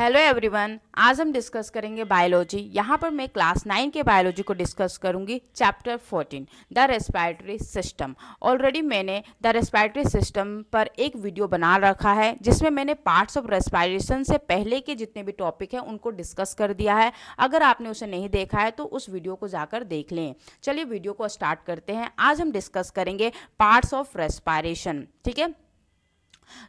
Hello everyone आज हम discuss करेंगे बायोलॉजी यहाँ पर मैं क्लास नाइन के बायोलॉजी को डिस्कस करूँगी chapter fourteen the respiratory system already मैंने द रेस्पायरेटरी सिस्टम पर एक वीडियो बना रखा है जिसमें मैंने पार्ट्स ऑफ रेस्पायरेशन से पहले के जितने भी टॉपिक हैं उनको डिस्कस कर दिया है अगर आपने उसे नहीं देखा है तो उस वीडियो को जाकर देख लें चलिए वीडियो को स्टार्ट करते हैं आज हम डिस्कस करेंगे पार्ट्स ऑफ रेस्पायरेशन ठीक है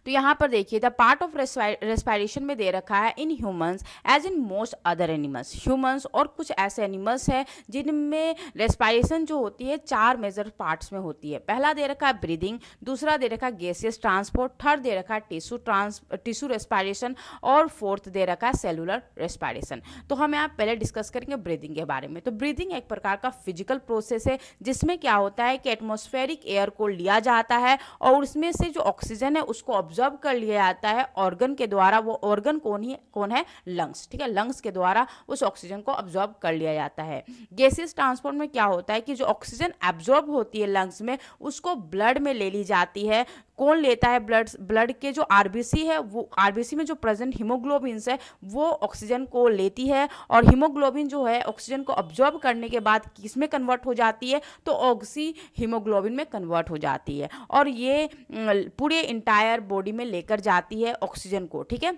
तो यहाँ पर देखिए द पार्ट ऑफ रेस्पायरेशन में दे रखा है in humans as in most other animals humans और कुछ ऐसे एनिमल्स हैं जिनमें रेस्पायरेशन जो होती है चार मेजर पार्ट्स में होती है पहला दे रखा है ब्रीदिंग दूसरा दे रखा है गैसियस ट्रांसपोर्ट थर्ड दे रखा है टिश्यू ट्रांस टिशू रेस्पायरेशन और फोर्थ दे रखा है सेलुलर रेस्पायरेशन तो हम यहाँ पहले डिस्कस करेंगे ब्रीदिंग के बारे में तो ब्रीदिंग एक प्रकार का फिजिकल प्रोसेस है जिसमें क्या होता है कि एटमोस्फेरिक एयर को लिया जाता है और उसमें से जो ऑक्सीजन है उसको को ऑब्जर्व कर लिया जाता है ऑर्गन के द्वारा वो ऑर्गन कौन ही कौन है लंग्स ठीक है लंग्स के द्वारा उस ऑक्सीजन को ऑब्जॉर्ब कर लिया जाता है गैसेस ट्रांसपोर्ट में क्या होता है कि जो ऑक्सीजन एब्जॉर्ब होती है लंग्स में उसको ब्लड में ले ली जाती है कौन लेता है ब्लड ब्लड के जो आरबीसी है वो आरबीसी में जो प्रेजेंट हीमोग्लोबिन है वो ऑक्सीजन को लेती है और हीमोग्लोबिन जो है ऑक्सीजन को ऑब्जॉर्ब करने के बाद किस में कन्वर्ट हो जाती है तो ऑक्सी हीमोग्लोबिन में कन्वर्ट हो जाती है और ये पूरे इंटायर बॉडी में लेकर जाती है ऑक्सीजन को ठीक है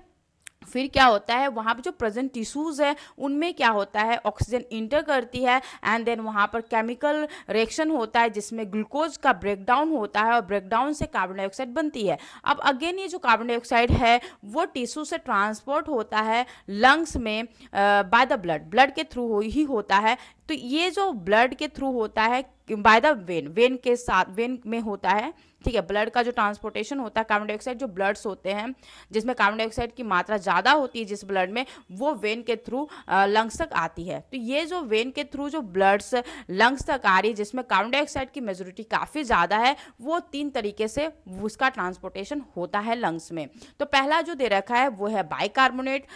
फिर क्या होता है वहाँ पर जो प्रेजेंट टिश्यूज़ है उनमें क्या होता है ऑक्सीजन इंटर करती है एंड देन वहाँ पर केमिकल रिएक्शन होता है जिसमें ग्लूकोज का ब्रेकडाउन होता है और ब्रेकडाउन से कार्बन डाइऑक्साइड बनती है अब अगेन ये जो कार्बन डाइऑक्साइड है वो टिश्यू से ट्रांसपोर्ट होता है लंग्स में बाय द ब्लड ब्लड के थ्रू ही होता है तो ये जो ब्लड के थ्रू होता है बाय द वेन वेन के साथ वेन में होता है ठीक है ब्लड का जो ट्रांसपोर्टेशन होता है कार्बन डाइऑक्साइड जो ब्लड्स होते हैं जिसमें कार्बन डाइऑक्साइड की मात्रा ज़्यादा होती है जिस ब्लड में वो वेन के थ्रू लंग्स तक आती है तो ये जो वेन के थ्रू जो ब्लड्स लंग्स तक आ रही है जिसमें कार्बन डाइऑक्साइड की मेजोरिटी काफ़ी ज़्यादा है वो तीन तरीके से उसका ट्रांसपोर्टेशन होता है लंग्स में तो पहला जो दे रखा है वो है बाइकार्बोनेट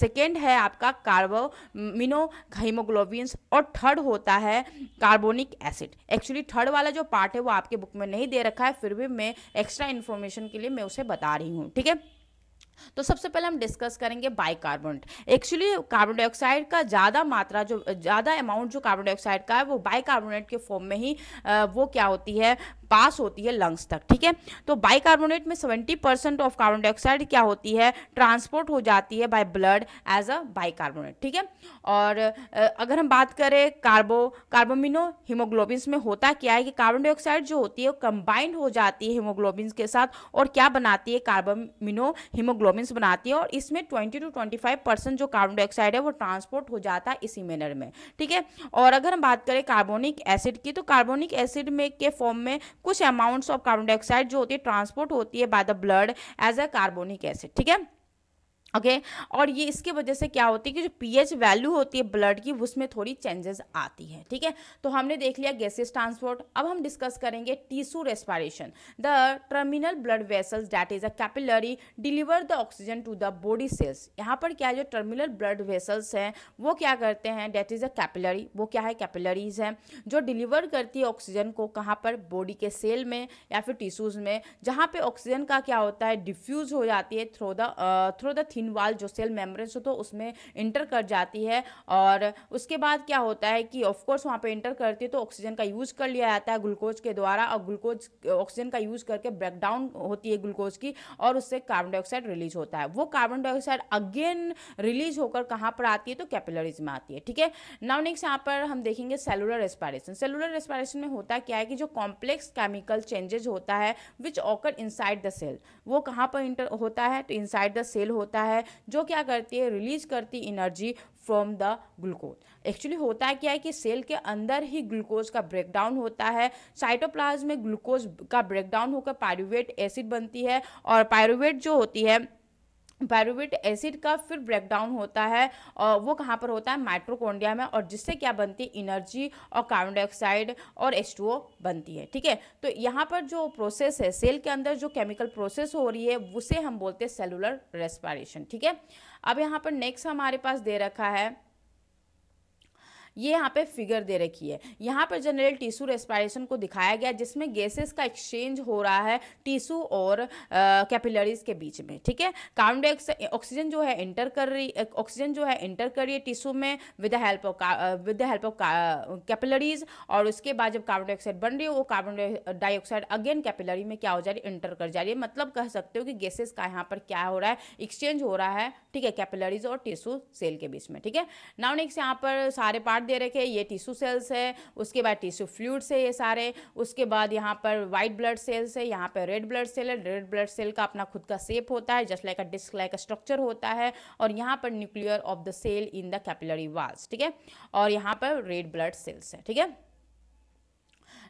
सेकेंड है आपका कार्बोमिनो हीमोग्लोबिन्स और थर्ड होता है कार्बोनिक एसिड एक्चुअली थर्ड वाला जो पार्ट है वो आपके बुक में नहीं दे रखा है फिर फिर भी मैं एक्स्ट्रा इन्फॉर्मेशन के लिए मैं उसे बता रही हूँ ठीक है तो सबसे पहले हम डिस्कस करेंगे बाइकार्बोनेट एक्चुअली कार्बन डाइऑक्साइड का ज़्यादा मात्रा जो ज़्यादा अमाउंट जो कार्बन डाइऑक्साइड का है वो बाइकार्बोनेट के फॉर्म में ही आ, वो क्या होती है पास होती है लंग्स तक ठीक है तो बाइकार्बोनेट में 70 परसेंट ऑफ कार्बन डाइऑक्साइड क्या होती है ट्रांसपोर्ट हो जाती है by blood as a bicarbonate ठीक है और अगर हम बात करें कार्बो कार्बोमिनो हीमोग्लोबिन्स में होता क्या है कि कार्बन डाइऑक्साइड जो होती है वो कंबाइंड हो जाती है हीमोग्लोबिन्स के साथ और क्या बनाती है कार्बोमिनो हीमोग्लोबिन प्रोविंस बनाती है और इसमें 20 टू 25 परसेंट जो कार्बन डाइऑक्साइड है वो ट्रांसपोर्ट हो जाता है इसी मैनर में ठीक है और अगर हम बात करें कार्बोनिक एसिड की तो कार्बोनिक एसिड में के फॉर्म में कुछ अमाउंट्स ऑफ कार्बन डाइऑक्साइड जो होती है ट्रांसपोर्ट होती है by the blood as a carbonic acid ठीक है ओके okay? और ये इसके वजह से क्या होती है कि जो पीएच वैल्यू होती है ब्लड की उसमें थोड़ी चेंजेस आती है ठीक है तो हमने देख लिया गैसेस ट्रांसपोर्ट अब हम डिस्कस करेंगे tissue respiration the terminal blood vessels that is a capillary deliver the oxygen to the body cells यहाँ पर क्या है जो टर्मिनल ब्लड वेसल्स हैं वो क्या करते हैं डैट इज़ अ कैपिलरी वो क्या है कैपिलरीज हैं जो डिलीवर करती है ऑक्सीजन को कहाँ पर बॉडी के सेल में या फिर टिश्यूज़ में जहाँ पर ऑक्सीजन का क्या होता है डिफ्यूज़ हो जाती है through the through the thin wall जो सेल मेम्ब्रेन होता है उसमें इंटर कर जाती है और उसके बाद क्या होता है कि ऑफकोर्स वहाँ पर इंटर करती है तो ऑक्सीजन का यूज़ कर लिया जाता है ग्लूकोज के द्वारा और ग्लूकोज ऑक्सीजन का यूज़ करके ब्रेकडाउन होती है ग्लूकोज की और उससे कार्बन डाइऑक्साइड रिलीज होता है वो कार्बन डाइऑक्साइड अगेन रिलीज होकर कहाँ पर आती है तो कैपिलरीज में आती है ठीक है नाउ नेक्स्ट यहाँ पर हम देखेंगे सेलुलर रेस्पायरेशन सेलुलर रेस्पायरेशन में होता क्या है कि जो कॉम्प्लेक्स केमिकल चेंजेज होता है which occur inside the cell वो कहाँ पर इंटर होता है तो इनसाइड द सेल होता है है जो क्या करती है रिलीज करती energy from the glucose actually होता है क्या है कि सेल के अंदर ही ग्लूकोज का ब्रेकडाउन होता है साइटोप्लाज्म में ग्लूकोज का ब्रेकडाउन होकर पायरुवेट एसिड बनती है और पायरुवेट जो होती है पायरुवेट एसिड का फिर ब्रेकडाउन होता है और वो कहाँ पर होता है माइट्रोकोंडिया में और जिससे क्या बनती है इनर्जी और कार्बन डाइऑक्साइड और एच बनती है ठीक है तो यहाँ पर जो प्रोसेस है सेल के अंदर जो केमिकल प्रोसेस हो रही है उसे हम बोलते हैं सेलुलर रेस्पायरेशन ठीक है अब यहाँ पर नेक्स्ट हमारे पास दे रखा है ये यहाँ पे फिगर दे रखी है यहाँ पर जनरल टिश्यू रेस्पायरेशन को दिखाया गया जिसमें गैसेस का एक्सचेंज हो रहा है टिश्यू और कैपिलरीज के बीच में ठीक है कार्बन ऑक्सीजन जो है एंटर कर रही ऑक्सीजन जो है एंटर कर रही है टिश्यू में with help of with the help of capillaries और उसके बाद जब कार्बन डाइऑक्साइड बन रही है वो कार्बन डाइऑक्साइड अगेन कैपिलरी में क्या हो जा रही है इंटर कर जा रही है मतलब कह सकते हो कि गैसेस का यहाँ पर क्या हो रहा है एक्सचेंज हो रहा है ठीक है कैपिलरीज और टिश्यू सेल के बीच में ठीक है नाउ नेक्स्ट यहाँ पर सारे पार्ट चार्ट दे रखे ये टिश्यू सेल्स है उसके बाद टिश्यू फ्लूड्स है ये सारे उसके बाद यहाँ पर वाइट ब्लड सेल्स है यहाँ पर रेड ब्लड सेल है रेड ब्लड सेल का अपना खुद का सेप होता है just like a disc like a structure होता है और यहाँ पर nuclear of the cell in the capillary walls ठीक है और यहाँ पर रेड ब्लड सेल्स है ठीक है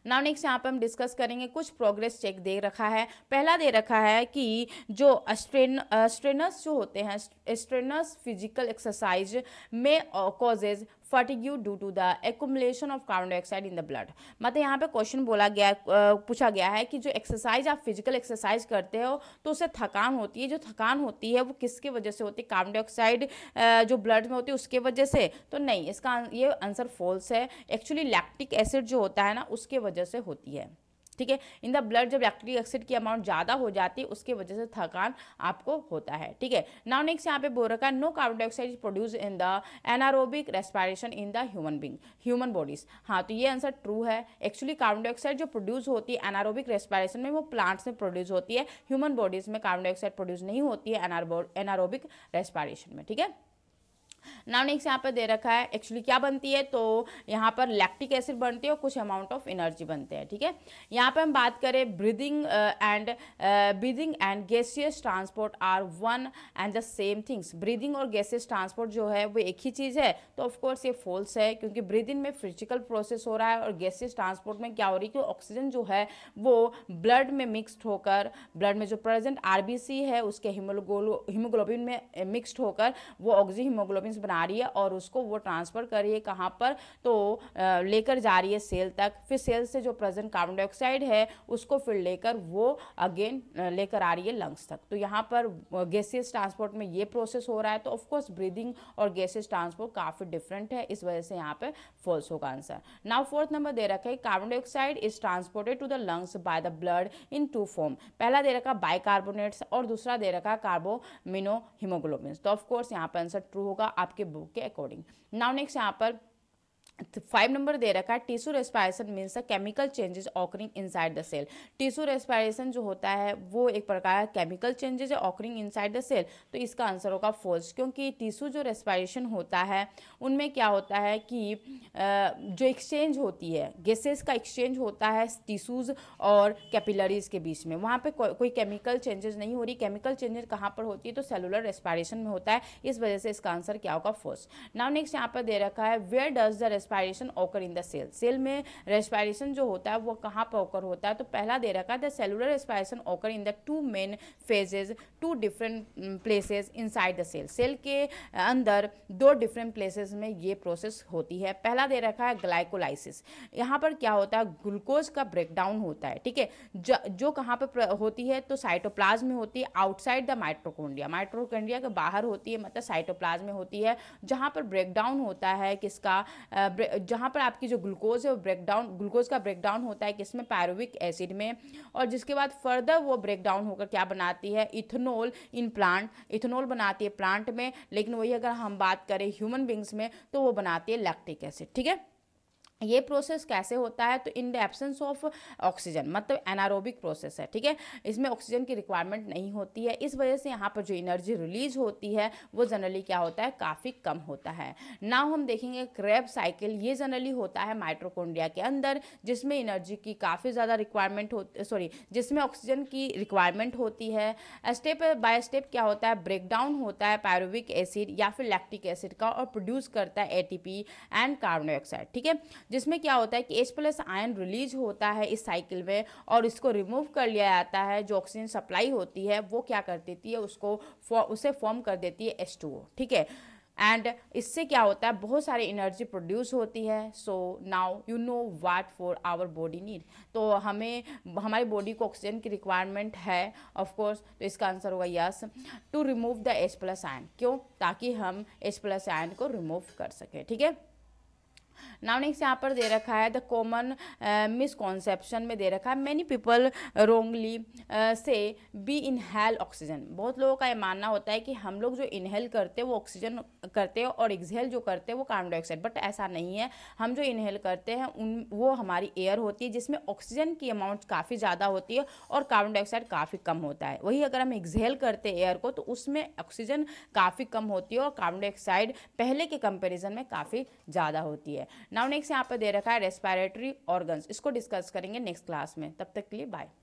नाउ नेक्स्ट यहाँ पर हम डिस्कस करेंगे कुछ प्रोग्रेस चेक दे रखा है पहला दे रखा है कि जो स्ट्रेन स्ट्रेनस जो होते हैं स्ट्रेनस फिजिकल एक्सरसाइज में causes you due to the accumulation of carbon dioxide in the blood मतलब यहाँ पे क्वेश्चन बोला गया पूछा गया है कि जो एक्सरसाइज आप फिजिकल एक्सरसाइज करते हो तो उससे थकान होती है जो थकान होती है वो किसके वजह से होती है कार्बन डाइऑक्साइड जो ब्लड में होती है उसके वजह से तो नहीं इसका ये आंसर फॉल्स है एक्चुअली लैक्टिक एसिड जो होता है ना उसके वजह से होती है ठीक है इन द ब्लड जब लैक्टिक एसिड की अमाउंट ज़्यादा हो जाती है उसके वजह से थकान आपको होता है ठीक है नाउ नेक्स्ट यहाँ पे बोल रखा है no carbon dioxide is produce in the anaerobic respiration in the human being human bodies हाँ तो ये आंसर ट्रू है एक्चुअली कार्बन डाइऑक्साइड जो प्रोड्यूस होती है एनारोबिक रेस्पायरेशन में वो प्लांट्स में प्रोड्यूस होती है ह्यूमन बॉडीज में कार्बन डाइऑक्साइड प्रोड्यूस नहीं होती है एनारोबिक रेस्पायरेशन में ठीक है नाउ नेक्स्ट यहाँ पर दे रखा है एक्चुअली क्या बनती है तो यहाँ पर लैक्टिक एसिड बनती है और कुछ अमाउंट ऑफ एनर्जी बनते हैं ठीक है यहाँ पर हम बात करें breathing and breathing and gaseous transport are one and the same things breathing और गैसियस ट्रांसपोर्ट जो है वो एक ही चीज़ है तो ऑफकोर्स ये फॉल्स है क्योंकि ब्रीदिंग में फिजिकल प्रोसेस हो रहा है और गैसियस ट्रांसपोर्ट में क्या हो रही है कि ऑक्सीजन जो है वो ब्लड में मिक्सड होकर ब्लड में जो प्रेजेंट आरबीसी है उसके हिमोग्लोबिन में मिक्सड uh, होकर वो ऑक्सी हिमोग्लोबिन कॉइन्स बना रही है और उसको वो ट्रांसफ़र कर रही है कहाँ पर तो लेकर जा रही है सेल तक फिर सेल से जो प्रेजेंट कार्बन डाइऑक्साइड है उसको फिर लेकर वो अगेन लेकर आ रही है लंग्स तक तो यहाँ पर गैसेस ट्रांसपोर्ट में ये प्रोसेस हो रहा है तो ऑफकोर्स ब्रीदिंग और गैसेस ट्रांसपोर्ट काफ़ी डिफरेंट है इस वजह से यहाँ पर फॉल्स होगा आंसर नाउ फोर्थ नंबर दे रखा है carbon dioxide is transported to the lungs by the blood in two form पहला दे रखा बाइकार्बोनेट्स और दूसरा दे रखा कार्बोमिनो हीमोग्लोबिन तो ऑफकोर्स यहाँ पर आंसर ट्रू होगा आपके बुक के अकॉर्डिंग नाउ नेक्स्ट यहाँ पर फाइव नंबर दे रखा है tissue respiration means the chemical changes occurring inside the cell tissue respiration जो होता है वो एक प्रकार का केमिकल चेंजेस है ऑकरिंग इनसाइड द सेल तो इसका आंसर होगा फोर्स क्योंकि टिश्यू जो रेस्पायरेशन होता है उनमें क्या होता है कि जो एक्सचेंज होती है गैसेस का एक्सचेंज होता है टिश्यूज़ और कैपिलरीज के बीच में वहाँ पर को, कोई केमिकल चेंजेस नहीं हो रही केमिकल चेंजेस कहाँ पर होती है तो सेलुलर रेस्पायरेशन में होता है इस वजह से इसका आंसर क्या होगा फोर्स नाउ नेक्स्ट यहाँ पर दे रखा है where does the respire respiration occur in the cell cell में रेस्पायरेशन जो होता है वो कहाँ पर ओकर होता है तो पहला दे रखा है the cellular respiration occur in the two main phases two different in inside the cell cell के अंदर दो डिफरेंट प्लेसेज में ये प्रोसेस होती है पहला दे रखा है ग्लाइकोलाइसिस यहाँ पर क्या होता है ग्लूकोज का ब्रेकडाउन होता है ठीक है जो, जो कहाँ पर होती है तो साइटोप्लाज में होती है आउटसाइड द माइट्रोकोन्डिया माइट्रोकोन्डिया के बाहर होती है मतलब साइटोप्लाज में होती है जहाँ पर ब्रेकडाउन होता है किसका जहाँ पर आपकी जो ग्लूकोज है वो ब्रेकडाउन ग्लूकोज का ब्रेकडाउन होता है किसमें पैरोविक एसिड में और जिसके बाद फर्दर वो ब्रेकडाउन होकर क्या बनाती है इथेनॉल इन प्लांट इथेनॉल बनाती है प्लांट में लेकिन वही अगर हम बात करें ह्यूमन बींग्स में तो वो बनाती है लैक्टिक एसिड ठीक है ये प्रोसेस कैसे होता है तो in the absence of oxygen मतलब एनारोबिक प्रोसेस है ठीक है इसमें ऑक्सीजन की रिक्वायरमेंट नहीं होती है इस वजह से यहाँ पर जो एनर्जी रिलीज होती है वो जनरली क्या होता है काफ़ी कम होता है नाउ हम देखेंगे क्रेब साइकिल ये जनरली होता है माइट्रोकोन्डिया के अंदर जिसमें एनर्जी की काफ़ी ज़्यादा रिक्वायरमेंट हो सॉरी जिसमें ऑक्सीजन की रिक्वायरमेंट होती है स्टेप बाय स्टेप क्या होता है ब्रेकडाउन होता है पैरोविक एसिड या फिर लैक्टिक एसिड का और प्रोड्यूस करता है ए एंड कार्बन डाइऑक्साइड ठीक है जिसमें क्या होता है कि एच प्लस आयन रिलीज होता है इस साइकिल में और इसको रिमूव कर लिया जाता है जो ऑक्सीजन सप्लाई होती है वो क्या कर देती है उसको उसे फॉर्म कर देती है एच ठीक है एंड इससे क्या होता है बहुत सारी एनर्जी प्रोड्यूस होती है so now you know what for our body need तो हमें हमारी बॉडी को ऑक्सीजन की रिक्वायरमेंट है ऑफ कोर्स तो इसका आंसर होगा yes to remove the H plus ion क्यों ताकि हम एच प्लस आयन को रिमूव कर सकें ठीक है नाउ नेक्स्ट यहाँ पर दे रखा है द कॉमन मिसकॉन्सेप्शन में दे रखा है मैनी पीपल रोंगली से बी इनहेल ऑक्सीजन बहुत लोगों का ये मानना होता है कि हम लोग जो इनहेल करते हैं वो ऑक्सीजन करते हैं और एक्सहेल जो करते हैं वो कार्बन डाइऑक्साइड बट ऐसा नहीं है हम जो इनहेल करते हैं उन वो हमारी एयर होती है जिसमें ऑक्सीजन की अमाउंट काफ़ी ज़्यादा होती है और कार्बन डाइऑक्साइड काफ़ी कम होता है वही अगर हम एक्सहेल करते हैं एयर को तो उसमें ऑक्सीजन काफ़ी कम होती है और कार्बन डाइऑक्साइड पहले के कंपेरिजन में काफ़ी ज़्यादा होती है है नाउ नेक्स्ट यहाँ पर दे रखा है रेस्पायरेटरी ऑर्गन्स इसको डिस्कस करेंगे नेक्स्ट क्लास में तब तक के लिए बाय